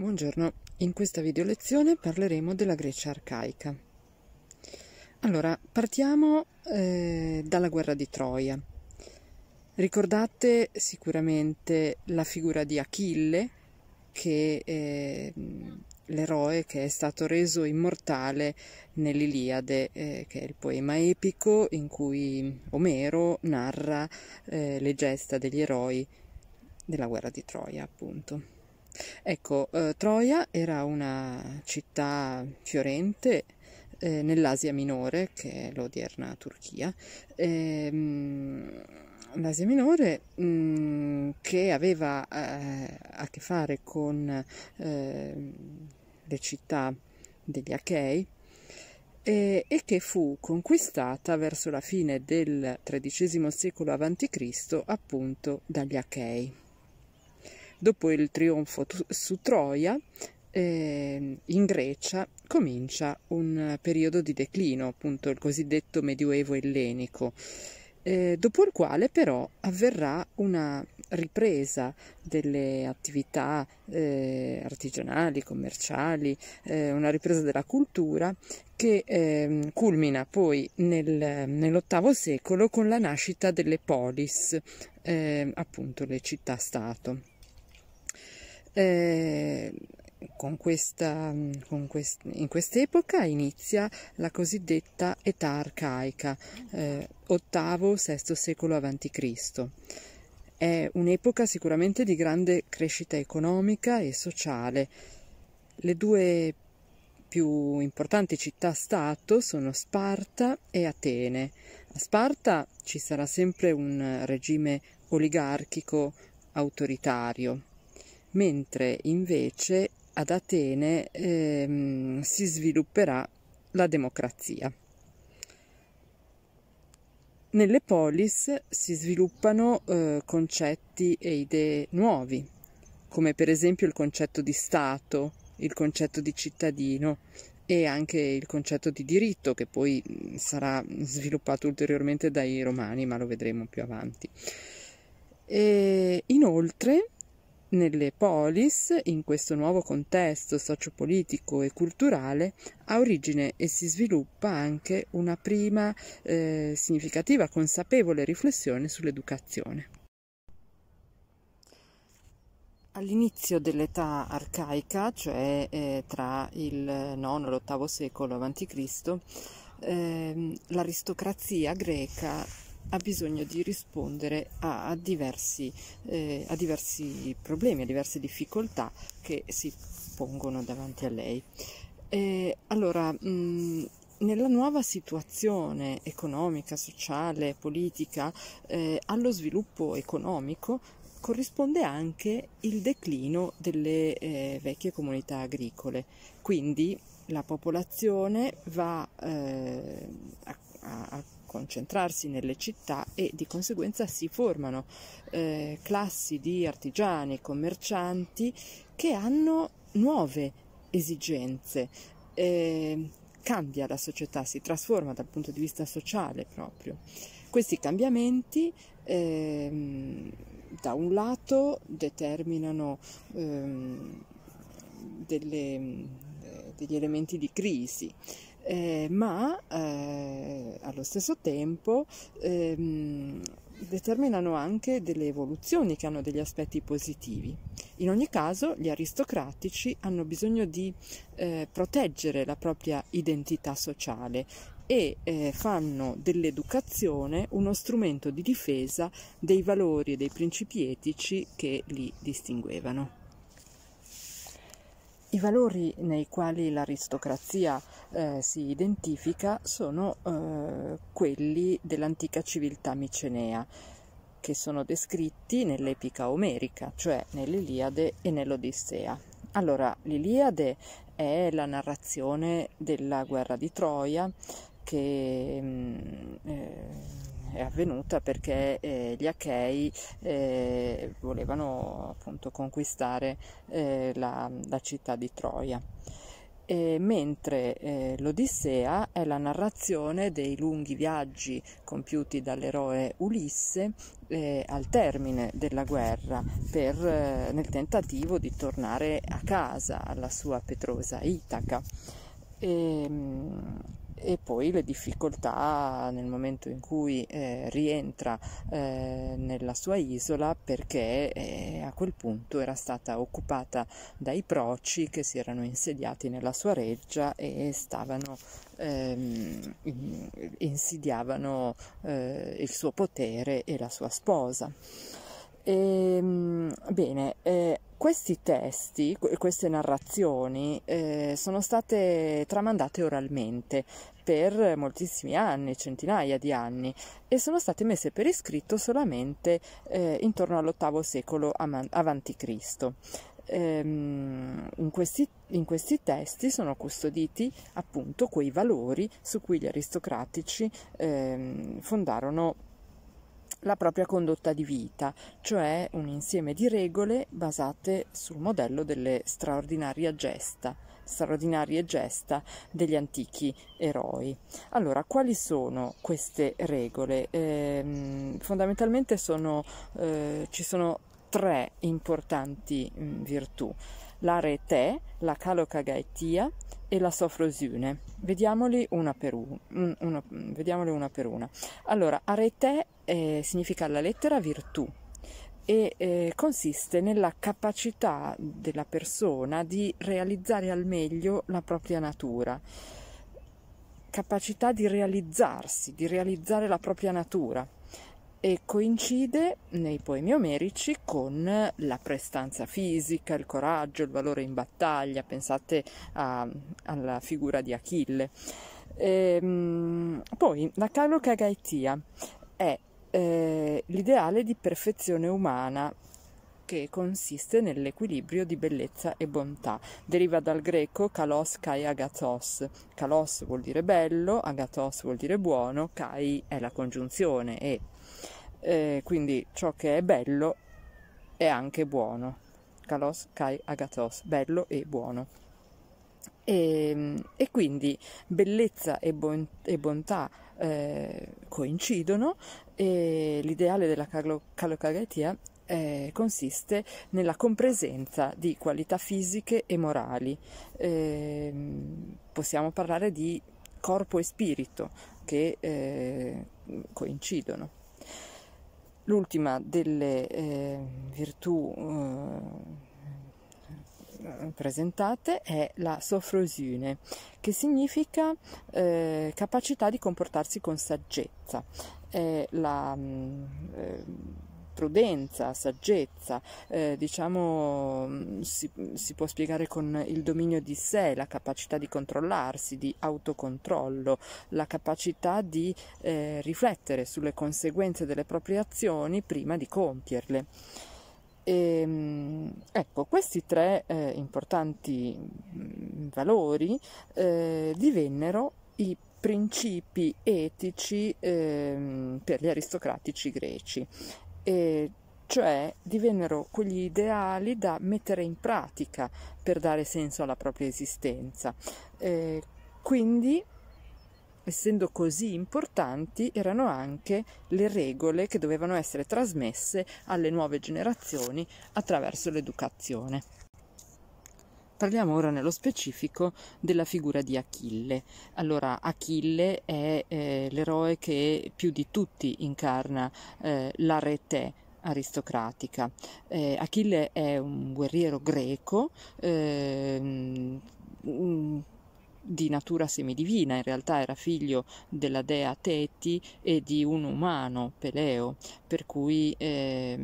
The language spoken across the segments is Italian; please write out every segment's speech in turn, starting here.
Buongiorno, in questa video lezione parleremo della Grecia arcaica. Allora, partiamo eh, dalla guerra di Troia. Ricordate sicuramente la figura di Achille, che eh, l'eroe che è stato reso immortale nell'Iliade, eh, che è il poema epico in cui Omero narra eh, le gesta degli eroi della guerra di Troia, appunto. Ecco, eh, Troia era una città fiorente eh, nell'Asia Minore, che è l'odierna Turchia. E, ehm, l'Asia Minore mh, mm, che aveva eh, a che fare con ehm, le città degli Achei, e, e, che fu conquistata verso la fine del XIII secolo a.C. appunto dagli Achei. Dopo il trionfo su Troia, eh, in Grecia comincia un periodo di declino, appunto il cosiddetto medioevo ellenico, eh, dopo il quale però avverrà una ripresa delle attività eh, artigianali, commerciali, eh, una ripresa della cultura che ehm, culmina poi nel, nell'ottavo secolo con la nascita delle polis, ehm, appunto le città-stato. Eh, con questa, con quest, in quest'epoca inizia la cosiddetta età arcaica, eh, VIII-VI secolo a.C. È un'epoca sicuramente di grande crescita economica e sociale. Le due più importanti città-stato sono Sparta e Atene. A Sparta ci sarà sempre un regime oligarchico autoritario mentre invece ad Atene ehm, si svilupperà la democrazia. Nelle polis si sviluppano eh, concetti e idee nuovi, come per esempio il concetto di Stato, il concetto di cittadino e anche il concetto di diritto che poi mm, sarà sviluppato ulteriormente dai romani, ma lo vedremo più avanti. E inoltre nelle polis, in questo nuovo contesto sociopolitico e culturale, ha origine e si sviluppa anche una prima eh, significativa, consapevole riflessione sull'educazione. All'inizio dell'età arcaica, cioè eh, tra il IX e l'VIII secolo a.C., eh, l'aristocrazia greca ha bisogno di rispondere a diversi, eh, a diversi problemi, a diverse difficoltà che si pongono davanti a lei. Eh, allora, mh, mm, nella nuova situazione economica, sociale, politica, eh, allo sviluppo economico corrisponde anche il declino delle eh, vecchie comunità agricole. Quindi la popolazione va eh, a, a concentrarsi nelle città e di conseguenza si formano eh, classi di artigiani, commercianti che hanno nuove esigenze. Eh, cambia la società, si trasforma dal punto di vista sociale proprio. Questi cambiamenti ehm, da un lato determinano ehm, delle, eh, degli elementi di crisi, eh, ma eh, allo stesso tempo ehm, determinano anche delle evoluzioni che hanno degli aspetti positivi. In ogni caso gli aristocratici hanno bisogno di eh, proteggere la propria identità sociale e eh, fanno dell'educazione uno strumento di difesa dei valori e dei principi etici che li distinguevano. I valori nei quali l'aristocrazia eh, si identifica sono eh, quelli dell'antica civiltà micenea, che sono descritti nell'epica omerica, cioè nell'Iliade e nell'Odissea. Allora, l'Iliade è la narrazione della guerra di Troia che mh, mm, eh, è avvenuta perché eh, gli Achei eh, volevano appunto conquistare eh, la, la, città di Troia. E, mentre eh, l'Odissea è la narrazione dei lunghi viaggi compiuti dall'eroe Ulisse eh, al termine della guerra per, eh, nel tentativo di tornare a casa, alla sua petrosa Itaca. E, ehm, e poi le difficoltà nel momento in cui eh, rientra eh, nella sua isola perché eh, a quel punto era stata occupata dai proci che si erano insediati nella sua reggia e stavano ehm, insidiavano eh, il suo potere e la sua sposa. E, ehm, bene, eh, questi testi, queste narrazioni eh, sono state tramandate oralmente per moltissimi anni, centinaia di anni, e sono state messe per iscritto solamente eh, intorno all'VIII secolo avanti Cristo. Ehm, in, questi, in questi testi sono custoditi appunto quei valori su cui gli aristocratici eh, fondarono la propria condotta di vita, cioè un insieme di regole basate sul modello delle straordinarie gesta, straordinarie gesta degli antichi eroi. Allora, quali sono queste regole? Eh, fondamentalmente sono, eh, ci sono tre importanti mh, mm, virtù l'Arete, la Calocagaitia e la sofrosione. Vediamoli una per, un, una, vediamoli una per una. Allora, Arete eh, significa la lettera virtù e eh, consiste nella capacità della persona di realizzare al meglio la propria natura capacità di realizzarsi, di realizzare la propria natura e coincide nei poemi omerici con la prestanza fisica, il coraggio, il valore in battaglia, pensate a, alla figura di Achille. E, ehm, poi la Caloca Gaitia è eh, l'ideale di perfezione umana che consiste nell'equilibrio di bellezza e bontà. Deriva dal greco kalos kai agathos. Kalos vuol dire bello, agathos vuol dire buono, kai è la congiunzione e e quindi ciò che è bello è anche buono. Kalos kai agathos, bello e buono. E, ehm, e quindi bellezza e, bon- e bontà eh, coincidono e l'ideale della calo- calocaretia eh, consiste nella compresenza di qualità fisiche e morali. Eh, possiamo parlare di corpo e spirito che eh, coincidono. L'ultima delle eh, virtù eh, presentate è la soffrosine, che significa eh, capacità di comportarsi con saggezza. È la, mm, ehm, prudenza, saggezza, eh, diciamo mm, si, si, può spiegare con il dominio di sé, la capacità di controllarsi, di autocontrollo, la capacità di eh, riflettere sulle conseguenze delle proprie azioni prima di compierle. E, ehm, ecco, questi tre eh, importanti mm, valori eh, divennero i principi etici eh, per gli aristocratici greci e cioè divennero quegli ideali da mettere in pratica per dare senso alla propria esistenza. E quindi, essendo così importanti, erano anche le regole che dovevano essere trasmesse alle nuove generazioni attraverso l'educazione. Parliamo ora nello specifico della figura di Achille. Allora, Achille è eh, l'eroe che più di tutti incarna eh, rete aristocratica. Eh, Achille è un guerriero greco. Ehm, di natura semidivina, in realtà era figlio della dea Teti e di un umano, Peleo, per cui, eh,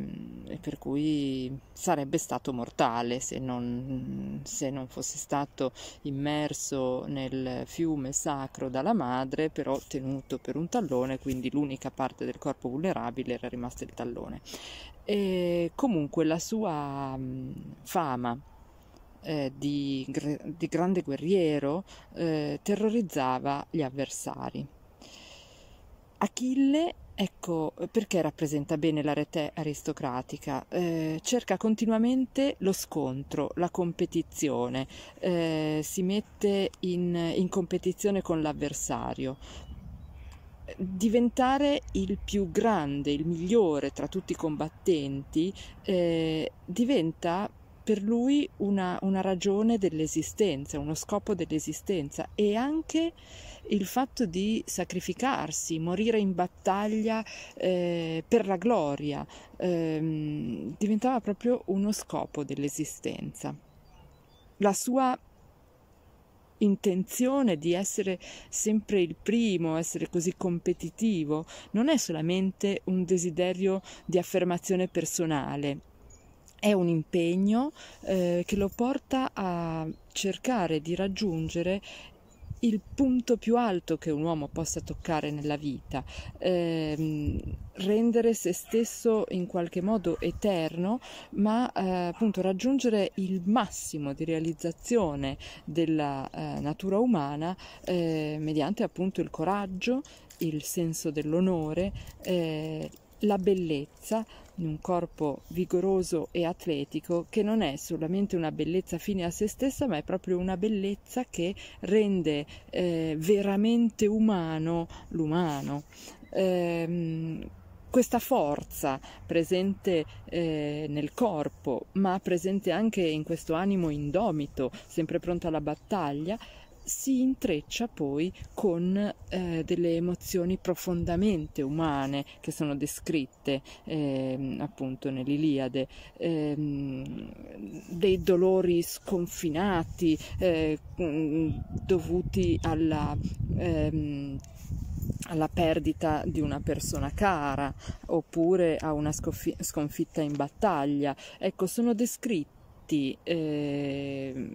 per cui sarebbe stato mortale se non, se non fosse stato immerso nel fiume sacro dalla madre, però tenuto per un tallone, quindi l'unica parte del corpo vulnerabile era rimasta il tallone. E comunque la sua fama eh, di, di, grande guerriero, eh, terrorizzava gli avversari. Achille, ecco perché rappresenta bene la rete aristocratica, eh, cerca continuamente lo scontro, la competizione, eh, si mette in, in competizione con l'avversario, diventare il più grande, il migliore tra tutti i combattenti eh, diventa per lui una, una ragione dell'esistenza, uno scopo dell'esistenza e anche il fatto di sacrificarsi, morire in battaglia eh, per la gloria, eh, diventava proprio uno scopo dell'esistenza. La sua intenzione di essere sempre il primo, essere così competitivo, non è solamente un desiderio di affermazione personale, è un impegno eh, che lo porta a cercare di raggiungere il punto più alto che un uomo possa toccare nella vita, ehm, rendere se stesso in qualche modo eterno, ma eh, appunto raggiungere il massimo di realizzazione della eh, natura umana eh, mediante appunto il coraggio, il senso dell'onore, eh, la bellezza in un corpo vigoroso e atletico che non è solamente una bellezza fine a se stessa, ma è proprio una bellezza che rende eh, veramente umano l'umano. Ehm, questa forza presente eh, nel corpo, ma presente anche in questo animo indomito, sempre pronto alla battaglia, si intreccia poi con eh, delle emozioni profondamente umane che sono descritte eh, appunto nell'Iliade, eh, dei dolori sconfinati eh, mm, dovuti alla ehm, alla perdita di una persona cara oppure a una sconfitta in battaglia. Ecco, sono descritte tanti eh,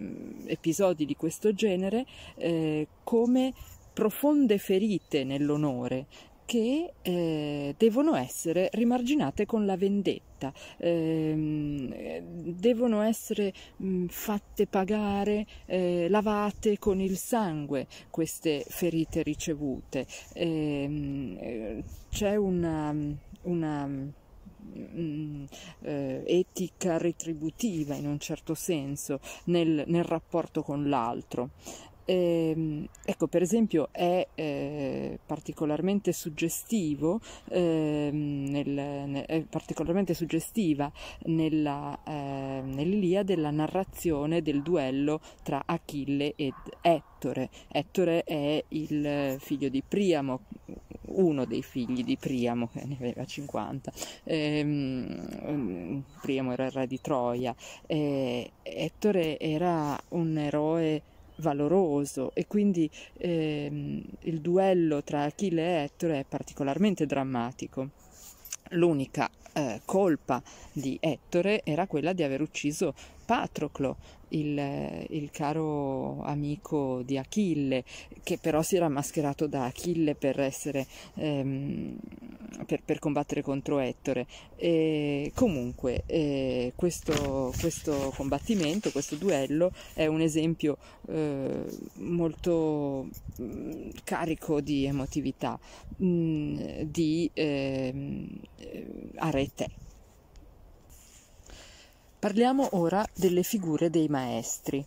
episodi di questo genere eh, come profonde ferite nell'onore che eh, devono essere rimarginate con la vendetta, eh, devono essere mh, mm, fatte pagare, eh, lavate con il sangue queste ferite ricevute. Ehm, eh, c'è una, una Mm, eh, etica retributiva in un certo senso nel, nel rapporto con l'altro. Eh, ecco, per esempio, è eh, particolarmente suggestivo, eh, nel, ne, è particolarmente suggestiva nella, ehm, nell'Iliade la narrazione del duello tra Achille ed Ettore. Ettore è il figlio di Priamo, uno dei figli di Priamo, che ne aveva 50, ehm, mm, Priamo era il re di Troia, eh, Ettore era un eroe valoroso e quindi ehm, il duello tra Achille e Ettore è particolarmente drammatico. L'unica eh, colpa di Ettore era quella di aver ucciso Patroclo, il, eh, il, caro amico di Achille, che però si era mascherato da Achille per, essere, ehm, per, per combattere contro Ettore. E comunque eh, questo, questo, combattimento, questo duello è un esempio eh, molto mm, carico di emotività, mh, mm, di ehm, eh, arena e te. Parliamo ora delle figure dei maestri.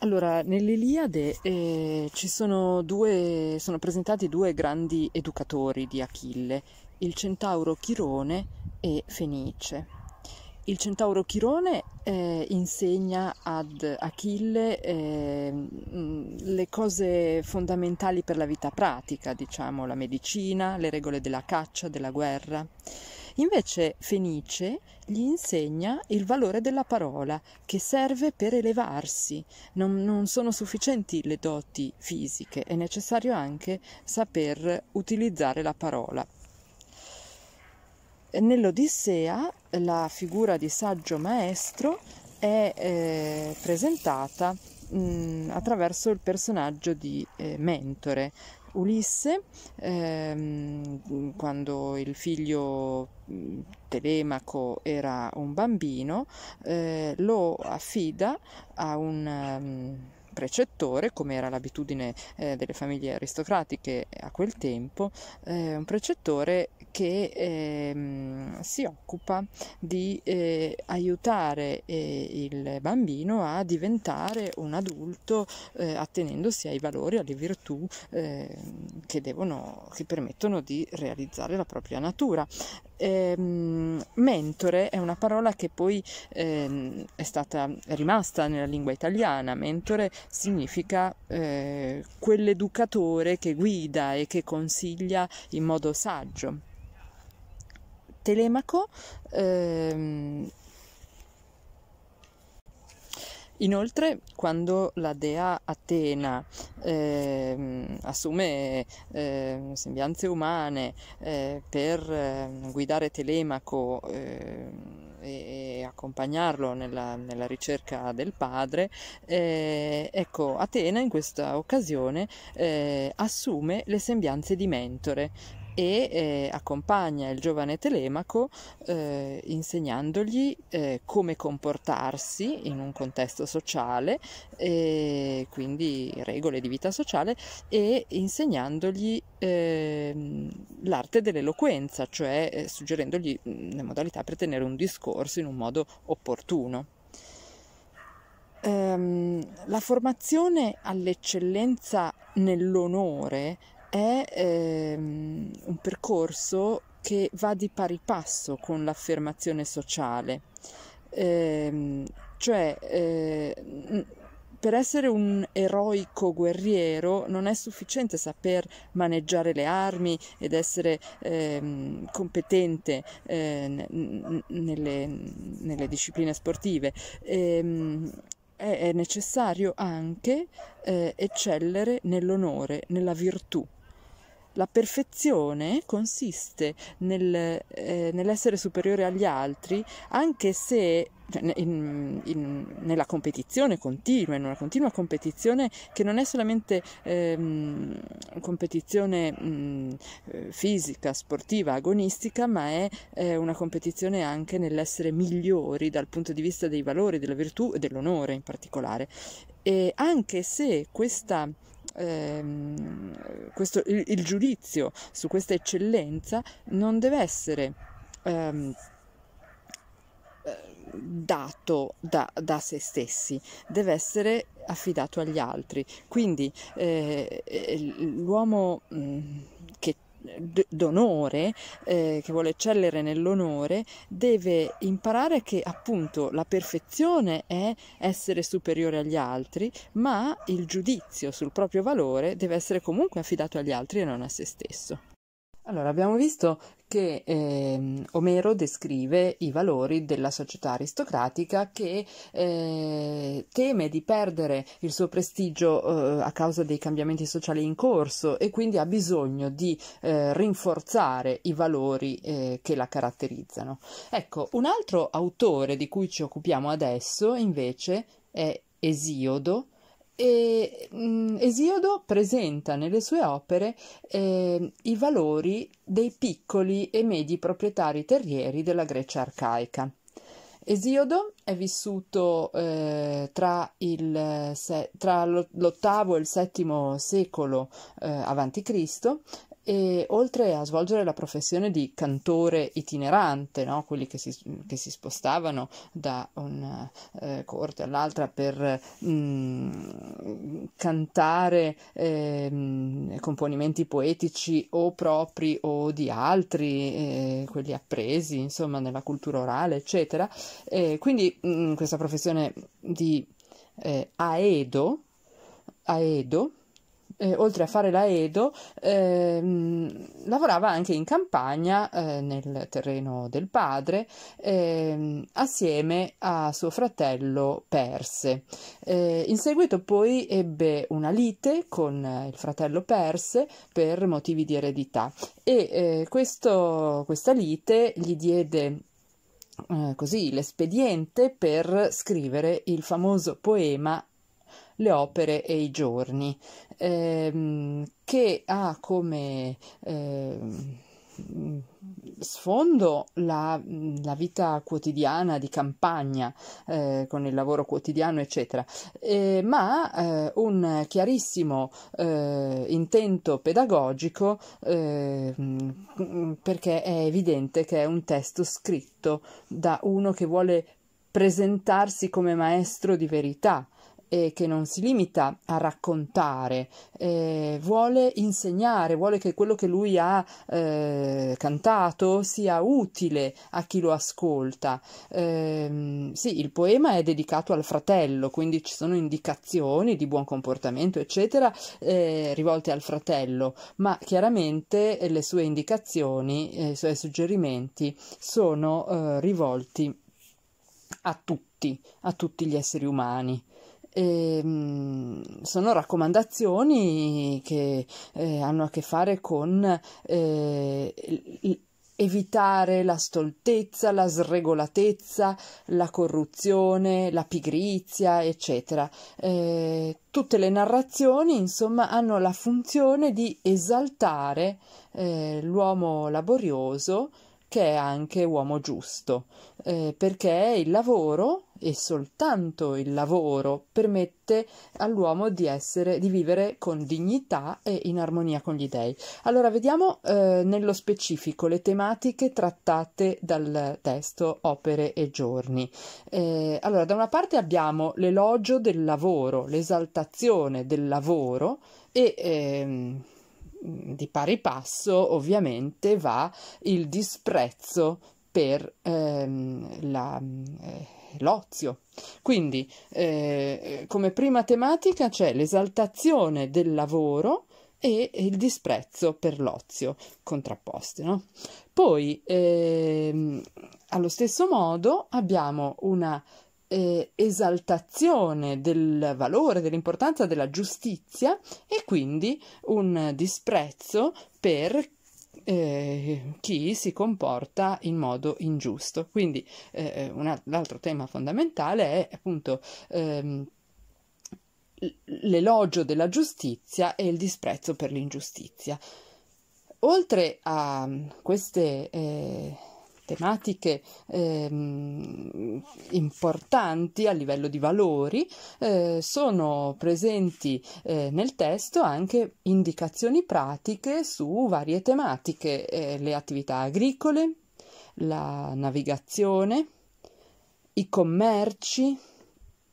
Allora, nell'Iliade eh, ci sono, due, sono presentati due grandi educatori di Achille, il centauro Chirone e Fenice. Il centauro Chirone eh, insegna ad Achille eh, mm, le cose fondamentali per la vita pratica, diciamo la medicina, le regole della caccia, della guerra. Invece Fenice gli insegna il valore della parola che serve per elevarsi. Non, non sono sufficienti le doti fisiche, è necessario anche saper utilizzare la parola. Nell'Odissea la figura di saggio maestro è eh, presentata mh, mm, attraverso il personaggio di eh, Mentore, Ulisse, ehm, quando il figlio Telemaco era un bambino, eh, lo affida a un... Um, precettore, come era l'abitudine eh, delle famiglie aristocratiche a quel tempo, eh, un precettore che ehm, si occupa di eh, aiutare eh, il bambino a diventare un adulto eh, attenendosi ai valori, alle virtù ehm, che, devono, che permettono di realizzare la propria natura. Ehm, mentore è una parola che poi ehm, è stata è rimasta nella lingua italiana. Mentore significa eh, quell'educatore che guida e che consiglia in modo saggio. Telemaco. Ehm, Inoltre, quando la dea Atena eh, assume eh, sembianze umane eh, per ehm, guidare Telemaco ehm, e, e, accompagnarlo nella, nella, ricerca del padre, eh, ecco, Atena in questa occasione eh, assume le sembianze di Mentore, e eh, accompagna il giovane Telemaco eh, insegnandogli eh, come comportarsi in un contesto sociale, quindi regole di vita sociale, e insegnandogli ehm, l'arte dell'eloquenza, cioè eh, suggerendogli mm, le modalità per tenere un discorso in un modo opportuno. Ehm, la formazione all'eccellenza nell'onore è ehm, un percorso che va di pari passo con l'affermazione sociale. Eh, cioè, eh, per essere un eroico guerriero non è sufficiente saper maneggiare le armi ed essere eh, competente eh, nelle, nelle, discipline sportive. E, ehm, è necessario anche eh, eccellere nell'onore, nella virtù. La perfezione consiste nel, eh, nell'essere superiore agli altri, anche se cioè, in, in, nella competizione continua, in una continua competizione che non è solamente ehm, competizione mh, mm, eh, fisica, sportiva, agonistica, ma è eh, una competizione anche nell'essere migliori dal punto di vista dei valori, della virtù e dell'onore in particolare. E anche se questa ehm, questo, il, il, giudizio su questa eccellenza non deve essere ehm, eh, dato da, da, se stessi, deve essere affidato agli altri. Quindi eh, eh l'uomo... Mh, mm, d'onore, eh, che vuole eccellere nell'onore, deve imparare che appunto la perfezione è essere superiore agli altri, ma il giudizio sul proprio valore deve essere comunque affidato agli altri e non a se stesso. Allora, abbiamo visto che eh, Omero descrive i valori della società aristocratica che eh, teme di perdere il suo prestigio eh, a causa dei cambiamenti sociali in corso e quindi ha bisogno di eh, rinforzare i valori eh, che la caratterizzano. Ecco, un altro autore di cui ci occupiamo adesso invece è Esiodo, e mh, mm, Esiodo presenta nelle sue opere eh, i valori dei piccoli e medi proprietari terrieri della Grecia arcaica. Esiodo è vissuto eh, tra, il, se, tra l'ottavo e il settimo secolo eh, a.C e oltre a svolgere la professione di cantore itinerante, no? quelli che si, che si, spostavano da una eh, corte all'altra per mh, mm, cantare eh, componimenti poetici o propri o di altri, eh, quelli appresi, insomma, nella cultura orale, eccetera. quindi mh, mm, questa professione di eh, aedo, aedo eh, oltre a fare la Edo, ehm, lavorava anche in campagna eh, nel terreno del padre ehm, assieme a suo fratello Perse. Eh, in seguito poi ebbe una lite con il fratello Perse per motivi di eredità e eh, questo, questa lite gli diede eh, così l'espediente per scrivere il famoso poema le opere e i giorni, ehm, che ha come ehm, sfondo la, la, vita quotidiana di campagna eh, con il lavoro quotidiano eccetera eh, ma eh, un chiarissimo eh, intento pedagogico ehm, perché è evidente che è un testo scritto da uno che vuole presentarsi come maestro di verità e che non si limita a raccontare, eh, vuole insegnare, vuole che quello che lui ha eh, cantato sia utile a chi lo ascolta. Eh, sì, il poema è dedicato al fratello, quindi ci sono indicazioni di buon comportamento, eccetera, eh, rivolte al fratello, ma chiaramente le sue indicazioni, eh, i suoi suggerimenti sono eh, rivolti a tutti, a tutti gli esseri umani. E, ehm, sono raccomandazioni che eh, hanno a che fare con eh, evitare la stoltezza, la sregolatezza, la corruzione, la pigrizia, eccetera. Eh, tutte le narrazioni, insomma, hanno la funzione di esaltare eh, l'uomo laborioso che è anche uomo giusto, eh, perché il lavoro e soltanto il lavoro permette all'uomo di essere, di vivere con dignità e in armonia con gli dei. Allora vediamo eh, nello specifico le tematiche trattate dal testo Opere e giorni. Eh, allora, da una parte abbiamo l'elogio del lavoro, l'esaltazione del lavoro e ehm, Mm, di pari passo ovviamente va il disprezzo per ehm, la, eh, l'ozio. Quindi eh, come prima tematica c'è l'esaltazione del lavoro e il disprezzo per l'ozio contrapposti. No? Poi ehm, allo stesso modo abbiamo una eh, esaltazione del valore, dell'importanza della giustizia e quindi un disprezzo per eh, chi si comporta in modo ingiusto. Quindi eh, eh un, l'altro tema fondamentale è appunto ehm, l'elogio della giustizia e il disprezzo per l'ingiustizia. Oltre a queste eh, tematiche ehm, importanti a livello di valori, eh, sono presenti eh, nel testo anche indicazioni pratiche su varie tematiche, eh, le attività agricole, la navigazione, i commerci,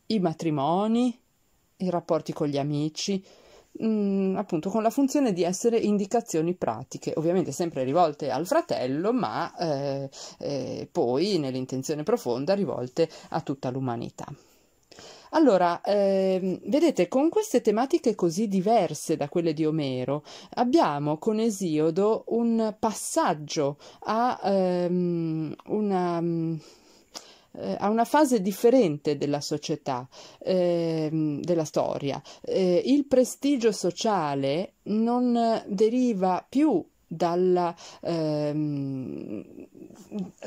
i matrimoni, i rapporti con gli amici, mh, mm, appunto con la funzione di essere indicazioni pratiche, ovviamente sempre rivolte al fratello, ma eh, eh, poi nell'intenzione profonda rivolte a tutta l'umanità. Allora, eh, vedete, con queste tematiche così diverse da quelle di Omero, abbiamo con Esiodo un passaggio a ehm, una mm, eh, a una fase differente della società, eh, della storia. Eh, il prestigio sociale non deriva più dalla, ehm,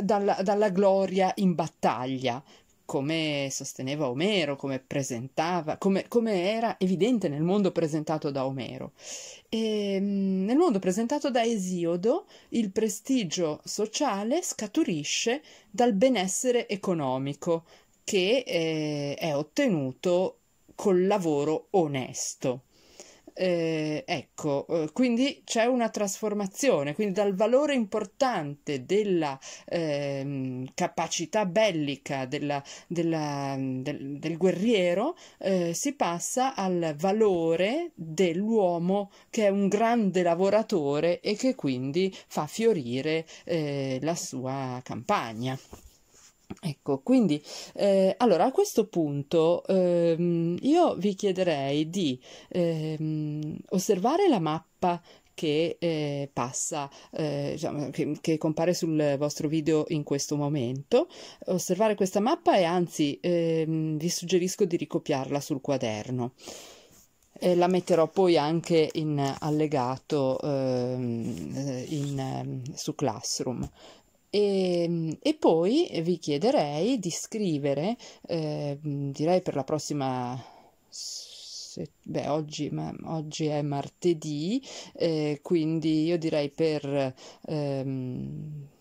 dalla, dalla gloria in battaglia, come sosteneva Omero, come presentava, come, come, era evidente nel mondo presentato da Omero. E, ehm, nel mondo presentato da Esiodo il prestigio sociale scaturisce dal benessere economico che eh, è ottenuto col lavoro onesto. Eh, ecco, eh, quindi c'è una trasformazione, quindi dal valore importante della eh, capacità bellica della, della, mm, del, del, guerriero eh, si passa al valore dell'uomo che è un grande lavoratore e che quindi fa fiorire eh, la sua campagna. Ecco, quindi eh, allora a questo punto ehm, io vi chiederei di ehm, osservare la mappa che eh, passa, eh, diciamo, che, che, compare sul vostro video in questo momento. Osservare questa mappa e anzi ehm, vi suggerisco di ricopiarla sul quaderno. E la metterò poi anche in allegato ehm, eh, in, ehm, su Classroom. E, ehm, e, poi vi chiederei di scrivere, eh, direi per la prossima se, beh, oggi, ma, oggi, è martedì, eh, quindi io direi per ehm,